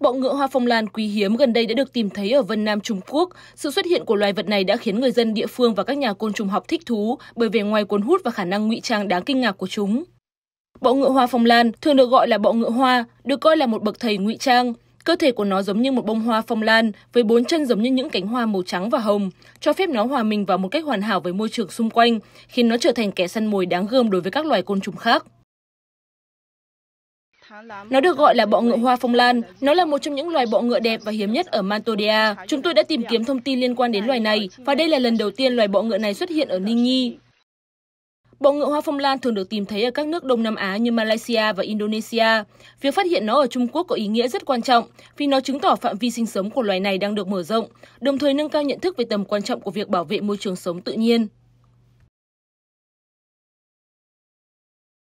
Bọ ngựa hoa phong lan quý hiếm gần đây đã được tìm thấy ở Vân Nam Trung Quốc. Sự xuất hiện của loài vật này đã khiến người dân địa phương và các nhà côn trùng học thích thú bởi vẻ ngoài cuốn hút và khả năng ngụy trang đáng kinh ngạc của chúng. Bọ ngựa hoa phong lan thường được gọi là bọ ngựa hoa, được coi là một bậc thầy ngụy trang. Cơ thể của nó giống như một bông hoa phong lan, với bốn chân giống như những cánh hoa màu trắng và hồng, cho phép nó hòa mình vào một cách hoàn hảo với môi trường xung quanh, khiến nó trở thành kẻ săn mồi đáng gươm đối với các loài côn trùng khác. Nó được gọi là bọ ngựa hoa phong lan. Nó là một trong những loài bọ ngựa đẹp và hiếm nhất ở Mantodia. Chúng tôi đã tìm kiếm thông tin liên quan đến loài này và đây là lần đầu tiên loài bọ ngựa này xuất hiện ở Ninh Nhi. Bọ ngựa hoa phong lan thường được tìm thấy ở các nước Đông Nam Á như Malaysia và Indonesia. Việc phát hiện nó ở Trung Quốc có ý nghĩa rất quan trọng vì nó chứng tỏ phạm vi sinh sống của loài này đang được mở rộng, đồng thời nâng cao nhận thức về tầm quan trọng của việc bảo vệ môi trường sống tự nhiên.